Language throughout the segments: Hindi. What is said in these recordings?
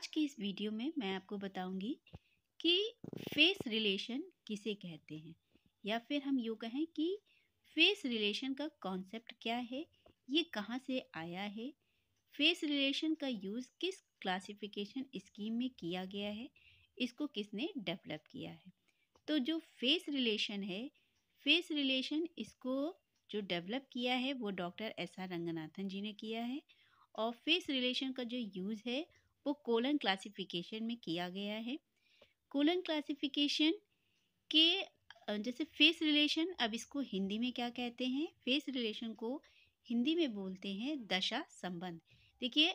आज की इस वीडियो में मैं आपको बताऊंगी कि फेस रिलेशन किसे कहते हैं या फिर हम यूँ कहें कि फेस रिलेशन का कॉन्सेप्ट क्या है ये कहाँ से आया है फेस रिलेशन का यूज़ किस क्लासिफिकेशन स्कीम में किया गया है इसको किसने डेवलप किया है तो जो फेस रिलेशन है फेस रिलेशन इसको जो डेवलप किया है वो doctor S R Ranganathan ji ने किया है और फेस रिलेशन का जो यूज़ है वो कोलन क्लासिफिकेशन में किया गया है कोलन क्लासिफिकेशन के जैसे फेस रिलेशन अब इसको हिंदी में क्या कहते हैं फेस रिलेशन को हिंदी में बोलते हैं दशा संबंध देखिए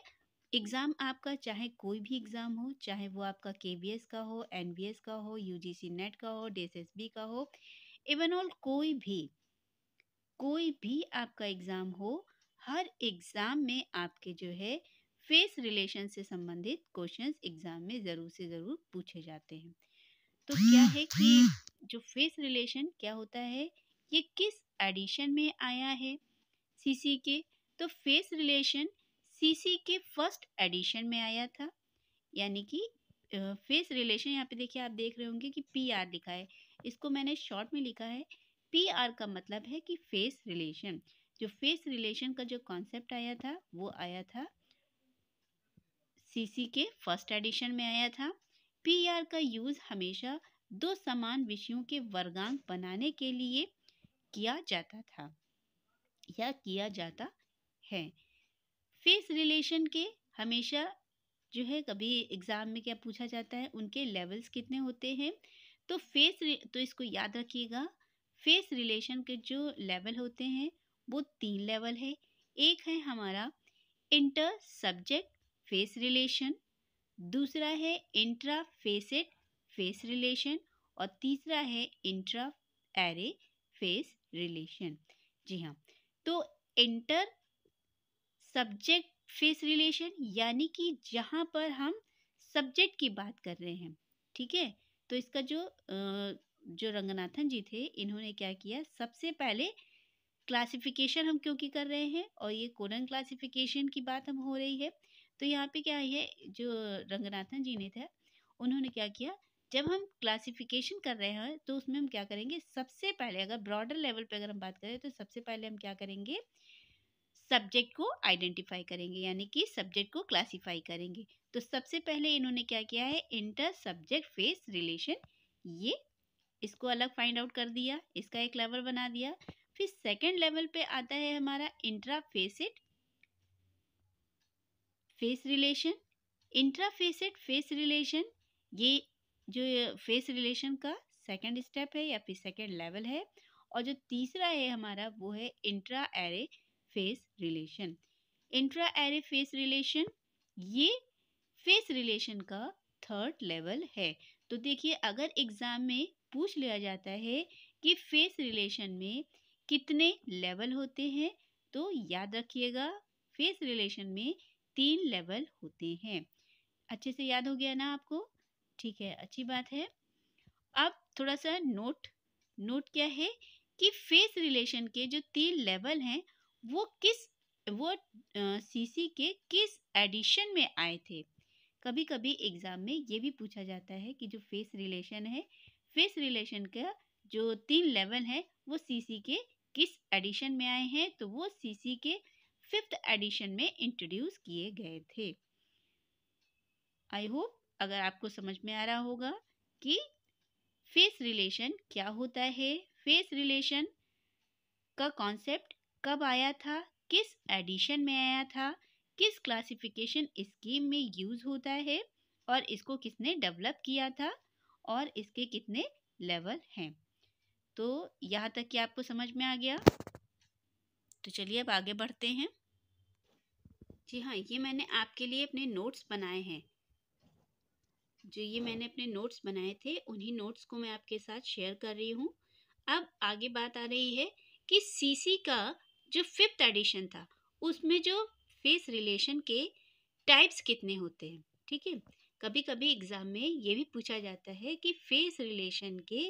एग्ज़ाम आपका चाहे कोई भी एग्ज़ाम हो चाहे वो आपका के का हो एन का हो यू नेट का हो डी का हो इवन ऑल कोई भी कोई भी आपका एग्ज़ाम हो हर एग्ज़ाम में आपके जो है फेस रिलेशन से संबंधित क्वेश्चंस एग्जाम में ज़रूर से ज़रूर पूछे जाते हैं तो क्या है कि जो फेस रिलेशन क्या होता है ये किस एडिशन में आया है सीसी के तो फेस रिलेशन सीसी के फर्स्ट एडिशन में आया था यानी कि फेस रिलेशन यहाँ पे देखिए आप देख रहे होंगे कि पी आर लिखा है इसको मैंने शॉर्ट में लिखा है पी आर का मतलब है कि फेस रिलेशन जो फेस रिलेशन का जो कॉन्सेप्ट आया था वो आया था सीसी के फर्स्ट एडिशन में आया था पीआर का यूज़ हमेशा दो समान विषयों के वर्गांक बनाने के लिए किया जाता था या किया जाता है फेस रिलेशन के हमेशा जो है कभी एग्ज़ाम में क्या पूछा जाता है उनके लेवल्स कितने होते हैं तो फेस तो इसको याद रखिएगा फेस रिलेशन के जो लेवल होते हैं वो तीन लेवल है एक है हमारा इंटर सब्जेक्ट फेस रिलेशन दूसरा है इंट्रा फेसेट फेस रिलेशन और तीसरा है इंट्रा एरे फेस रिलेशन जी हाँ तो इंटर सब्जेक्ट फेस रिलेशन यानी कि जहाँ पर हम सब्जेक्ट की बात कर रहे हैं ठीक है तो इसका जो जो रंगनाथन जी थे इन्होंने क्या किया सबसे पहले क्लासिफिकेशन हम क्योंकि कर रहे हैं और ये कोरन क्लासिफिकेशन की बात हम हो रही है तो यहाँ पे क्या है जो रंगनाथन जी ने थे उन्होंने क्या किया जब हम क्लासिफिकेशन कर रहे हैं तो उसमें हम क्या करेंगे सबसे पहले अगर ब्रॉडर लेवल पे अगर हम बात करें तो सबसे पहले हम क्या करेंगे सब्जेक्ट को आइडेंटिफाई करेंगे यानी कि सब्जेक्ट को क्लासिफाई करेंगे तो सबसे पहले इन्होंने क्या किया है इंटर सब्जेक्ट फेस रिलेशन ये इसको अलग फाइंड आउट कर दिया इसका एक लेवल बना दिया फिर सेकेंड लेवल पे आता है हमारा intra facet phase relation intrafacet phase relation ये जो फेस रिलेशन का सेकंड स्टेप है या फिर सेकंड लेवल है और जो तीसरा है हमारा वो है intra array phase relation intra array phase relation ये फेस रिलेशन का थर्ड लेवल है तो देखिए अगर एग्ज़ाम में पूछ लिया जाता है कि फेस रिलेशन में कितने लेवल होते हैं तो याद रखिएगा फेस रिलेशन में तीन लेवल होते हैं अच्छे से याद हो गया ना आपको ठीक है अच्छी बात है अब थोड़ा सा नोट नोट क्या है कि फेस रिलेशन के जो तीन लेवल हैं वो किस वो सीसी के किस एडिशन में आए थे कभी कभी एग्ज़ाम में ये भी पूछा जाता है कि जो फेस रिलेशन है फेस रिलेशन का जो तीन लेवल है वो सीसी के किस एडिशन में आए हैं तो वो सीसी के फिफ्थ एडिशन में इंट्रोड्यूस किए गए थे आई होप अगर आपको समझ में आ रहा होगा कि फेस रिलेशन क्या होता है फेस रिलेशन का कॉन्सेप्ट कब आया था किस एडिशन में आया था किस क्लासिफिकेशन स्कीम में यूज़ होता है और इसको किसने डेवलप किया था और इसके कितने लेवल हैं तो यहाँ तक कि आपको समझ में आ गया तो चलिए अब आगे बढ़ते हैं जी हाँ ये मैंने आपके लिए अपने नोट्स बनाए हैं जो ये मैंने अपने नोट्स बनाए थे उन्हीं नोट्स को मैं आपके साथ शेयर कर रही हूँ अब आगे बात आ रही है कि सीसी का जो फिफ्थ एडिशन था उसमें जो फेस रिलेशन के टाइप्स कितने होते हैं ठीक है कभी कभी एग्ज़ाम में ये भी पूछा जाता है कि फेस रिलेशन के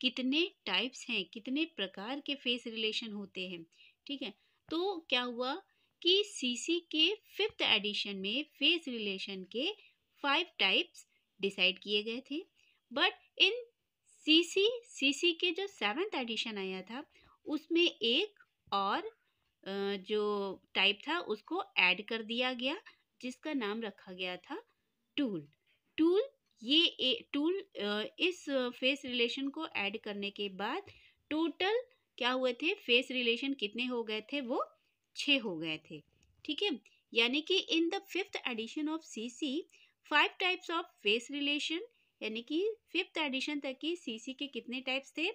कितने टाइप्स हैं कितने प्रकार के फेस रिलेशन होते हैं ठीक है तो क्या हुआ कि सीसी के फिफ्थ एडिशन में फेस रिलेशन के फाइव टाइप्स डिसाइड किए गए थे बट इन सीसी सीसी के जो सेवन्थ एडिशन आया था उसमें एक और जो टाइप था उसको ऐड कर दिया गया जिसका नाम रखा गया था टूल टूल ये ए, टूल इस फेस रिलेशन को ऐड करने के बाद टोटल क्या हुए थे फेस रिलेशन कितने हो गए थे वो छः हो गए थे ठीक है यानी कि in the fifth edition of CC five types of phase relation यानी कि फिफ्थ एडिशन तक की सीसी के कितने टाइप्स थे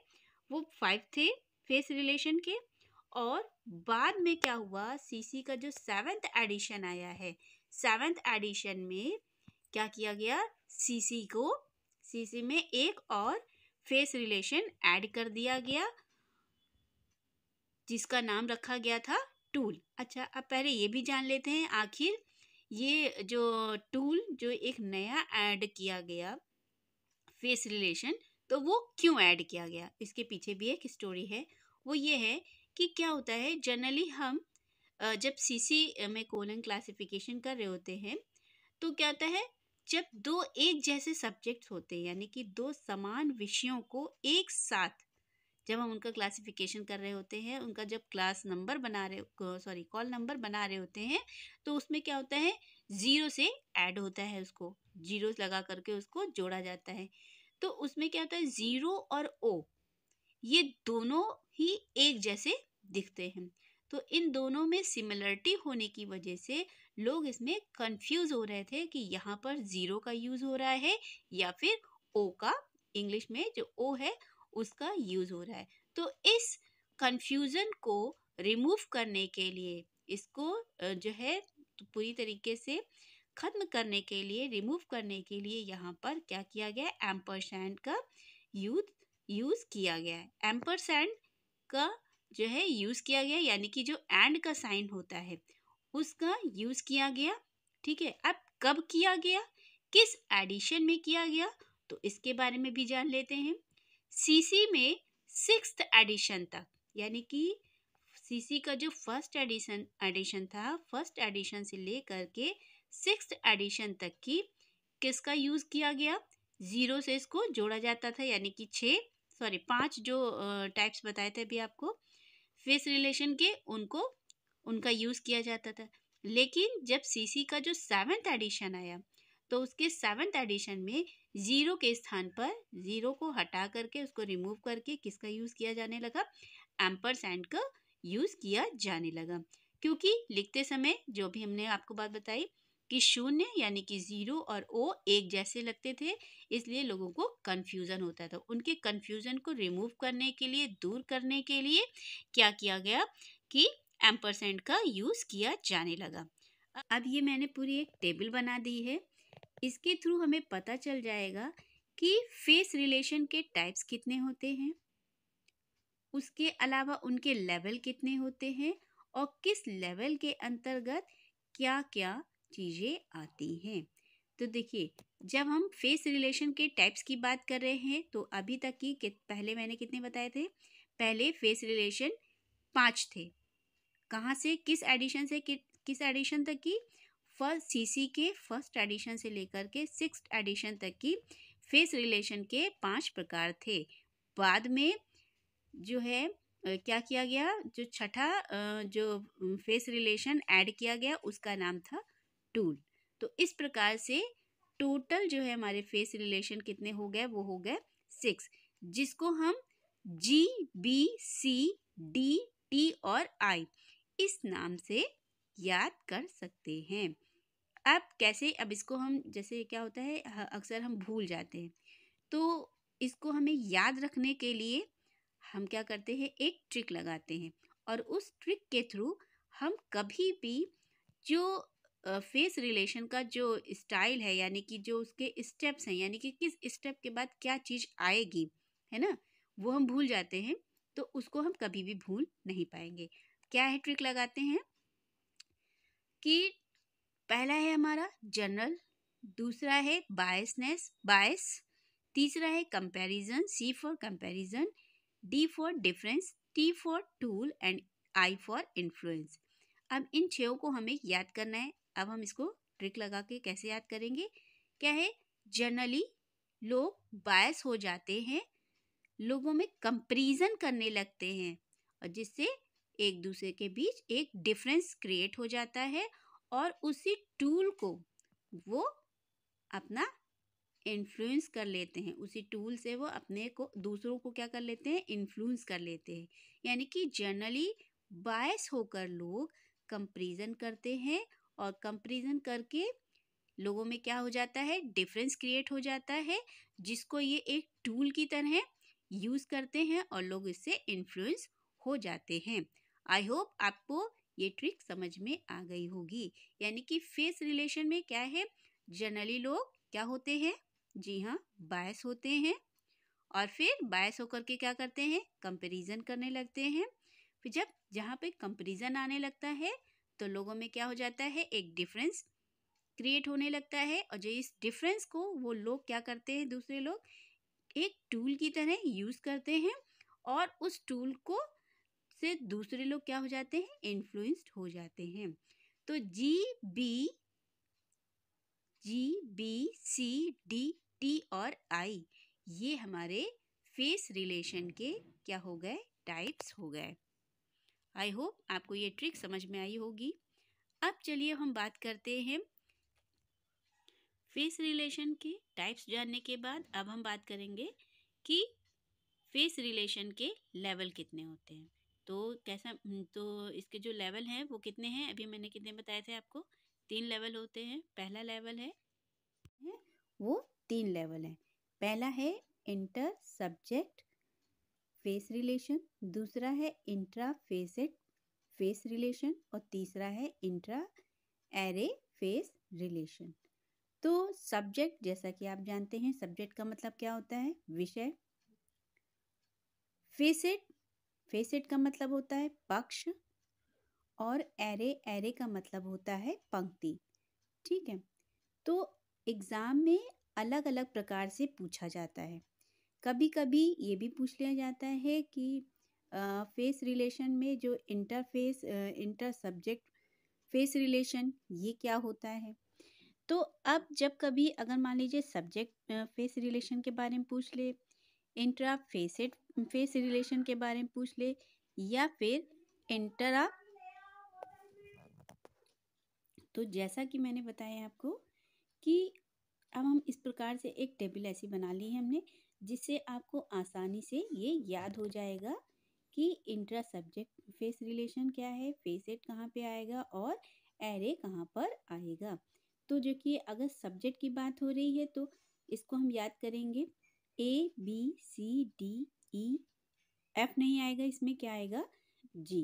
वो फाइव थे फेस रिलेशन के और बाद में क्या हुआ सीसी का जो सेवेंथ एडिशन आया है सेवेंथ एडिशन में क्या किया गया सीसी को सीसी में एक और फेस रिलेशन ऐड कर दिया गया जिसका नाम रखा गया था टूल अच्छा अब पहले ये भी जान लेते हैं आखिर ये जो टूल जो एक नया ऐड किया गया फेस रिलेशन तो वो क्यों ऐड किया गया इसके पीछे भी एक स्टोरी है वो ये है कि क्या होता है जनरली हम जब सीसी में कोलन क्लासिफिकेशन कर रहे होते हैं तो क्या होता है जब दो एक जैसे सब्जेक्ट्स होते हैं यानी कि दो समान विषयों को एक साथ जब हम उनका क्लासिफिकेशन कर रहे होते हैं उनका जब क्लास नंबर बना रहे सॉरी कॉल नंबर बना रहे होते हैं तो उसमें क्या होता है ज़ीरो से ऐड होता है उसको जीरो लगा करके उसको जोड़ा जाता है तो उसमें क्या होता है ज़ीरो और ओ ये दोनों ही एक जैसे दिखते हैं तो इन दोनों में सिमिलरिटी होने की वजह से लोग इसमें कंफ्यूज हो रहे थे कि यहाँ पर ज़ीरो का यूज़ हो रहा है या फिर ओ का इंग्लिश में जो ओ है उसका यूज़ हो रहा है तो इस कन्फ्यूज़न को रिमूव करने के लिए इसको जो है तो पूरी तरीके से ख़त्म करने के लिए रिमूव करने के लिए यहाँ पर क्या किया गया है एम्परसैंड का यूज यूज़ किया गया है एम्परसैंड का जो है यूज़ किया गया यानी कि जो एंड का साइन होता है उसका यूज़ किया गया ठीक है अब कब किया गया किस एडिशन में किया गया तो इसके बारे में भी जान लेते हैं सीसी में सिक्स एडिशन तक यानी कि सीसी का जो फर्स्ट एडिशन एडिशन था फर्स्ट एडिशन से ले करके सिक्स एडिशन तक की किसका यूज़ किया गया ज़ीरो से इसको जोड़ा जाता था यानी कि छः सॉरी पांच जो टाइप्स बताए थे अभी आपको फेस रिलेशन के उनको उनका यूज़ किया जाता था लेकिन जब सीसी का जो सेवेंथ एडिशन आया तो उसके सेवन्थ एडिशन में ज़ीरो के स्थान पर ज़ीरो को हटा करके उसको रिमूव करके किसका यूज़ किया जाने लगा एम्पर सैंड का यूज़ किया जाने लगा क्योंकि लिखते समय जो भी हमने आपको बात बताई कि शून्य यानी कि ज़ीरो और ओ एक जैसे लगते थे इसलिए लोगों को कन्फ्यूज़न होता था उनके कन्फ्यूज़न को रिमूव करने के लिए दूर करने के लिए क्या किया गया कि एम्परसेंट का यूज़ किया जाने लगा अब ये मैंने पूरी एक टेबल बना दी है इसके थ्रू हमें पता चल जाएगा कि फेस रिलेशन के टाइप्स कितने होते हैं उसके अलावा उनके लेवल कितने होते हैं और किस लेवल के अंतर्गत क्या क्या चीज़ें आती हैं तो देखिए जब हम फेस रिलेशन के टाइप्स की बात कर रहे हैं तो अभी तक की पहले मैंने कितने बताए थे पहले फेस रिलेशन पांच थे कहाँ से किस एडिशन से कि, किस एडिशन तक की फर्स्ट सीसी के फर्स्ट एडिशन से लेकर के सिक्स एडिशन तक की फेस रिलेशन के पांच प्रकार थे बाद में जो है क्या किया गया जो छठा जो फेस रिलेशन ऐड किया गया उसका नाम था टूल तो इस प्रकार से टोटल जो है हमारे फेस रिलेशन कितने हो गए वो हो गए सिक्स जिसको हम G B C D T और आई इस नाम से याद कर सकते हैं अब कैसे अब इसको हम जैसे क्या होता है अक्सर हम भूल जाते हैं तो इसको हमें याद रखने के लिए हम क्या करते हैं एक ट्रिक लगाते हैं और उस ट्रिक के थ्रू हम कभी भी जो फेस रिलेशन का जो स्टाइल है यानी कि जो उसके स्टेप्स हैं यानी कि किस स्टेप के बाद क्या चीज़ आएगी है ना वो हम भूल जाते हैं तो उसको हम कभी भी भूल नहीं पाएंगे क्या है ट्रिक लगाते हैं कि पहला है हमारा जनरल दूसरा है बायसनेस बायस तीसरा है comparison C for comparison D for difference T for tool and I for influence अब इन छों को हमें याद करना है अब हम इसको ट्रिक लगा के कैसे याद करेंगे क्या है जनरली लोग बायस हो जाते हैं लोगों में कंपेरिजन करने लगते हैं और जिससे एक दूसरे के बीच एक डिफरेंस क्रिएट हो जाता है और उसी टूल को वो अपना इन्फ्लुएंस कर लेते हैं उसी टूल से वो अपने को दूसरों को क्या कर लेते हैं इन्फ्लुएंस कर लेते हैं यानी कि जनरली बायस होकर लोग कंपेरिजन करते हैं और कंपेरिजन करके लोगों में क्या हो जाता है डिफरेंस क्रिएट हो जाता है जिसको ये एक टूल की तरह यूज़ करते हैं और लोग इससे इन्फ्लुएंस हो जाते हैं आई होप आपको ये ट्रिक समझ में आ गई होगी यानी कि फेस रिलेशन में क्या है जनरली लोग क्या होते हैं जी हाँ बायस होते हैं और फिर बायस होकर के क्या करते हैं कंपेरिजन करने लगते हैं फिर जब जहाँ पे कंपेरिजन आने लगता है तो लोगों में क्या हो जाता है एक डिफरेंस क्रिएट होने लगता है और जो इस डिफरेंस को वो लोग क्या करते हैं दूसरे लोग एक टूल की तरह यूज़ करते हैं और उस टूल को से दूसरे लोग क्या हो जाते हैं इन्फ्लुएंस्ड हो जाते हैं तो G B G B C D T और आई ये हमारे फेस रिलेशन के क्या हो गए टाइप्स हो गए आई होप आपको ये ट्रिक समझ में आई होगी अब चलिए हम बात करते हैं फेस रिलेशन के टाइप्स जानने के बाद अब हम बात करेंगे कि फेस रिलेशन के लेवल कितने होते हैं तो कैसा तो इसके जो लेवल हैं वो कितने हैं अभी मैंने कितने बताए थे आपको तीन लेवल होते हैं पहला लेवल है वो तीन लेवल है पहला है इंटर सब्जेक्ट फेस रिलेशन दूसरा है इंट्रा फेसेट फेस रिलेशन और तीसरा है इंट्रा एरे फेस रिलेशन तो सब्जेक्ट जैसा कि आप जानते हैं सब्जेक्ट का मतलब क्या होता है विषय फेसेट फेसेट का मतलब होता है पक्ष और एरे एरे का मतलब होता है पंक्ति ठीक है तो एग्ज़ाम में अलग अलग प्रकार से पूछा जाता है कभी कभी ये भी पूछ लिया जाता है कि फेस रिलेशन में जो interface inter subject phase relation ये क्या होता है तो अब जब कभी अगर मान लीजिए सब्जेक्ट फेस रिलेशन के बारे में पूछ ले इंट्रा फेसेट फेस रिलेशन के बारे में पूछ ले या फिर इंटरा तो जैसा कि मैंने बताया आपको कि अब हम इस प्रकार से एक टेबल ऐसी बना ली है हमने जिससे आपको आसानी से ये याद हो जाएगा कि इंट्रा सब्जेक्ट फेस रिलेशन क्या है फेस एट कहाँ पे आएगा और एरे कहाँ पर आएगा तो जो कि अगर सब्जेक्ट की बात हो रही है तो इसको हम याद करेंगे A B C D E e, F नहीं आएगा इसमें क्या आएगा जी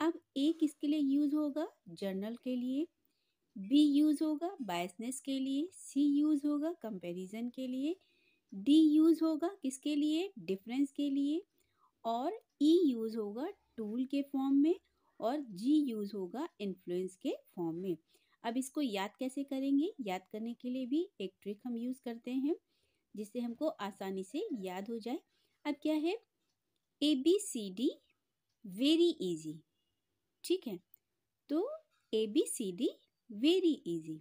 अब ए किसके लिए यूज़ होगा जर्नल के लिए बी यूज़ होगा बायसनेस के लिए सी यूज़ होगा कंपैरिजन के लिए डी यूज़ होगा किसके लिए डिफरेंस के लिए और ई e यूज़ होगा टूल के फॉर्म में और जी यूज़ होगा इन्फ्लुएंस के फॉर्म में अब इसको याद कैसे करेंगे याद करने के लिए भी एक ट्रिक हम यूज़ करते हैं जिससे हमको आसानी से याद हो जाए अब क्या है A B C D very easy ठीक है तो A B C D very easy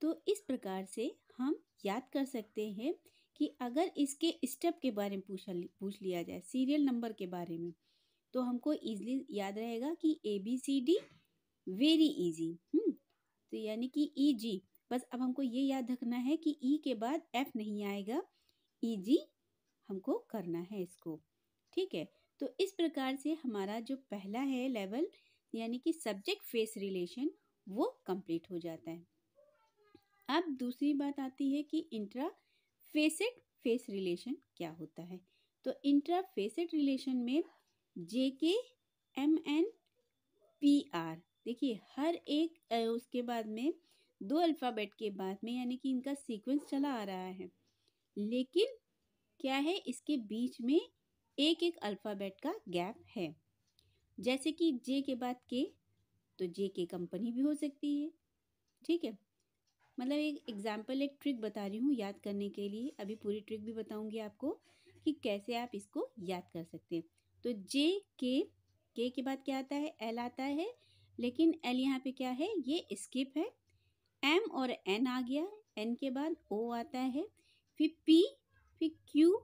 तो इस प्रकार से हम याद कर सकते हैं कि अगर इसके स्टेप के बारे में पूछा पूछ लिया जाए सीरियल नंबर के बारे में तो हमको ईजिली याद रहेगा कि A B C D very easy तो यानी कि ई e, जी बस अब हमको ये याद रखना है कि ई e के बाद एफ नहीं आएगा ई e, जी हमको करना है इसको ठीक है तो इस प्रकार से हमारा जो पहला है लेवल यानी कि सब्जेक्ट फेस रिलेशन वो कंप्लीट हो जाता है अब दूसरी बात आती है कि इंट्रा फेसेट फेस रिलेशन क्या होता है तो इंट्रा फेसेट रिलेशन में जे के एम एन पी आर देखिए हर एक उसके बाद में दो अल्फ़ाबेट के बाद में यानी कि इनका सीक्वेंस चला आ रहा है लेकिन क्या है इसके बीच में एक एक अल्फ़ाबेट का गैप है जैसे कि जे के बाद के तो जे के कंपनी भी हो सकती है ठीक है मतलब एक एग्ज़ाम्पल एक ट्रिक बता रही हूँ याद करने के लिए अभी पूरी ट्रिक भी बताऊँगी आपको कि कैसे आप इसको याद कर सकते हैं तो जे के के के बाद क्या आता है एल आता है लेकिन एल यहाँ पे क्या है ये स्किप है एम और एन आ गया एन के बाद ओ आता है फिर पी फिर क्यू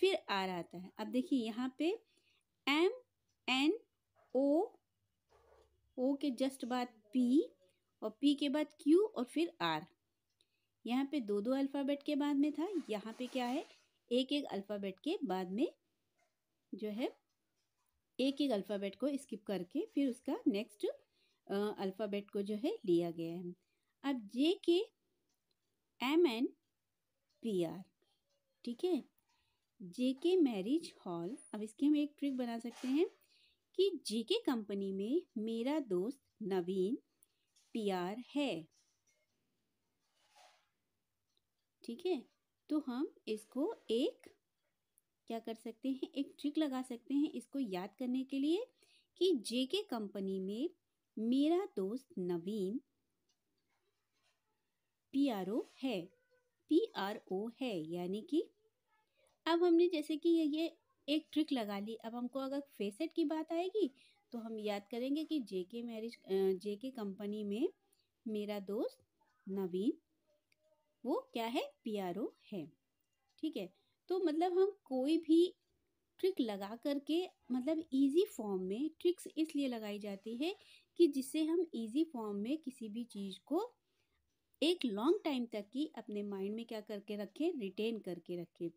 फिर आर आता है अब देखिए यहाँ पे एम एन ओ O के जस्ट बाद पी और पी के बाद क्यू और फिर आर यहाँ पे दो दो अल्फ़ाबेट के बाद में था यहाँ पे क्या है एक एक अल्फ़ाबेट के बाद में जो है एक एक अल्फ़ाबेट को स्किप करके फिर उसका नेक्स्ट अल्फ़ाबेट को जो है लिया गया है अब जे के एम एन पी आर ठीक है जे के मैरिज हॉल अब इसके हम एक ट्रिक बना सकते हैं कि जे के कंपनी में मेरा दोस्त नवीन पीआर है ठीक है तो हम इसको एक क्या कर सकते हैं एक ट्रिक लगा सकते हैं इसको याद करने के लिए कि जे के कंपनी में मेरा दोस्त नवीन पी है पी आर ओ है यानी कि अब हमने जैसे कि ये ये एक ट्रिक लगा ली अब हमको अगर फेसेट की बात आएगी तो हम याद करेंगे कि जे के मैरिज जे के कंपनी में मेरा दोस्त नवीन वो क्या है पी आर ओ है ठीक है तो मतलब हम कोई भी ट्रिक लगा करके मतलब इजी फॉर्म में ट्रिक्स इसलिए लगाई जाती है कि जिससे हम इजी फॉर्म में किसी भी चीज़ को एक लॉन्ग टाइम तक की अपने माइंड में क्या करके रखें रिटेन करके रखें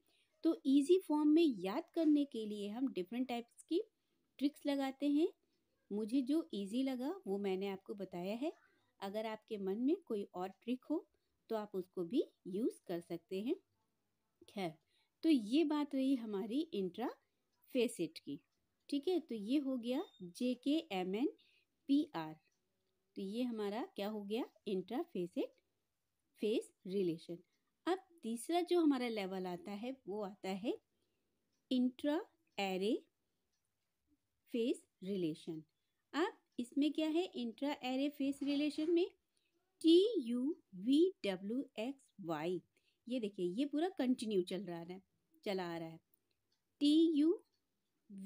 तो इजी फॉर्म में याद करने के लिए हम डिफरेंट टाइप्स की ट्रिक्स लगाते हैं मुझे जो इजी लगा वो मैंने आपको बताया है अगर आपके मन में कोई और ट्रिक हो तो आप उसको भी यूज़ कर सकते हैं खैर तो ये बात रही हमारी इंट्रा फेसेट की ठीक है तो ये हो गया जे के एम एन पी आर तो ये हमारा क्या हो गया इंट्रा फेसेट फेस रिलेशन अब तीसरा जो हमारा लेवल आता है वो आता है इंट्रा एरे फेस रिलेशन अब इसमें क्या है इंट्रा एरे फेस रिलेशन में T U V W X Y ये देखिए ये पूरा कंटिन्यू चल रहा है चला आ रहा है T U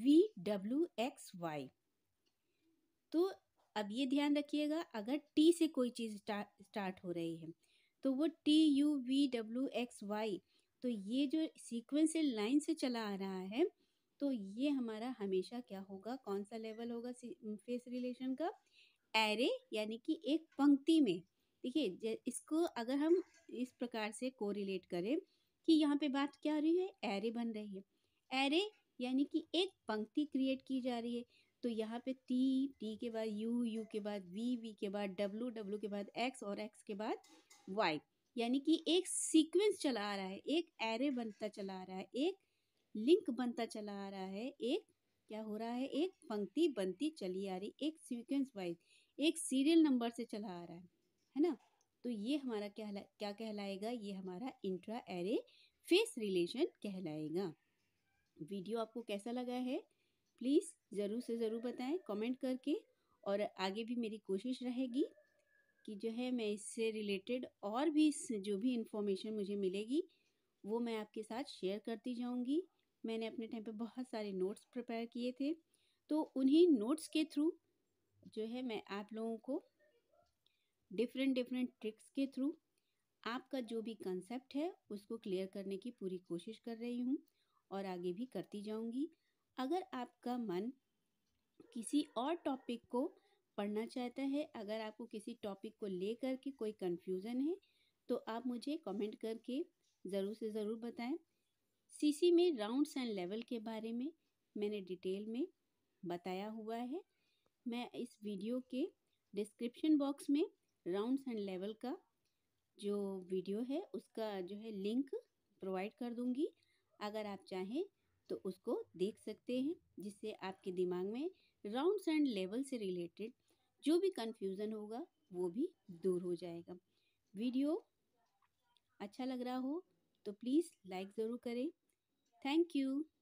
V W X Y तो अब ये ध्यान रखिएगा अगर टी से कोई चीज़ स्टार्ट हो रही है तो वो T U V W X Y तो ये जो सीक्वेंशियल लाइन से चला आ रहा है तो ये हमारा हमेशा क्या होगा कौन सा लेवल होगा फेस रिलेशन का एरे यानी कि एक पंक्ति में देखिए इसको अगर हम इस प्रकार से कोरिलेट करें कि यहाँ पे बात क्या हो रही है एरे बन रही है एरे यानी कि एक पंक्ति क्रिएट की जा रही है तो यहाँ पे टी टी के बाद यू यू के बाद वी वी के बाद डब्लू डब्लू के बाद एक्स और एक्स के बाद वाई यानी कि एक सीक्वेंस चला आ रहा है एक एरे बनता चला आ रहा है एक लिंक बनता चला आ रहा है एक क्या हो रहा है एक पंक्ति बनती चली आ रही एक सीक्वेंस वाइज एक सीरियल नंबर से चला आ रहा है है ना तो ये हमारा क्या क्या कहलाएगा ये हमारा इंट्रा एरे फेस रिलेशन कहलाएगा वीडियो आपको कैसा लगा है प्लीज़ ज़रूर से ज़रूर बताएं कमेंट करके और आगे भी मेरी कोशिश रहेगी कि जो है मैं इससे रिलेटेड और भी जो भी इन्फॉर्मेशन मुझे मिलेगी वो मैं आपके साथ शेयर करती जाऊंगी मैंने अपने टाइम पे बहुत सारे नोट्स प्रिपेयर किए थे तो उन्हीं नोट्स के थ्रू जो है मैं आप लोगों को डिफरेंट डिफरेंट ट्रिक्स के थ्रू आपका जो भी कंसेप्ट है उसको क्लियर करने की पूरी कोशिश कर रही हूँ और आगे भी करती जाऊँगी अगर आपका मन किसी और टॉपिक को पढ़ना चाहता है अगर आपको किसी टॉपिक को ले कर के कोई कन्फ्यूज़न है तो आप मुझे कमेंट करके ज़रूर से ज़रूर बताएं सीसी में राउंड्स एंड लेवल के बारे में मैंने डिटेल में बताया हुआ है मैं इस वीडियो के डिस्क्रिप्शन बॉक्स में राउंड्स एंड लेवल का जो वीडियो है उसका जो है लिंक प्रोवाइड कर दूंगी अगर आप चाहें तो उसको देख सकते हैं जिससे आपके दिमाग में राउंड्स एंड लेवल से रिलेटेड जो भी कन्फ्यूज़न होगा वो भी दूर हो जाएगा वीडियो अच्छा लग रहा हो तो प्लीज़ लाइक ज़रूर करें थैंक यू